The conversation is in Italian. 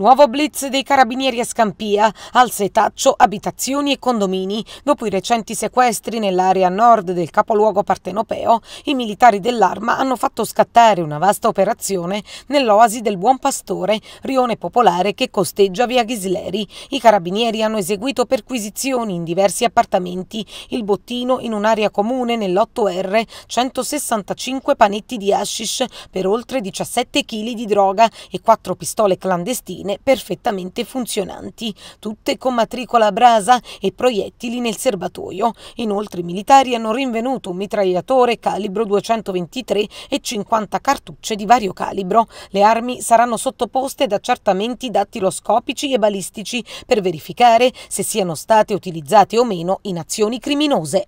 Nuovo blitz dei carabinieri a Scampia, al setaccio abitazioni e condomini. Dopo i recenti sequestri nell'area nord del capoluogo partenopeo, i militari dell'arma hanno fatto scattare una vasta operazione nell'oasi del Buon Pastore, rione popolare che costeggia via Ghisleri. I carabinieri hanno eseguito perquisizioni in diversi appartamenti, il bottino in un'area comune nell'8R, 165 panetti di hashish per oltre 17 kg di droga e 4 pistole clandestine moderne perfettamente funzionanti, tutte con matricola a brasa e proiettili nel serbatoio. Inoltre i militari hanno rinvenuto un mitragliatore calibro 223 e 50 cartucce di vario calibro. Le armi saranno sottoposte ad accertamenti dattiloscopici e balistici per verificare se siano state utilizzate o meno in azioni criminose.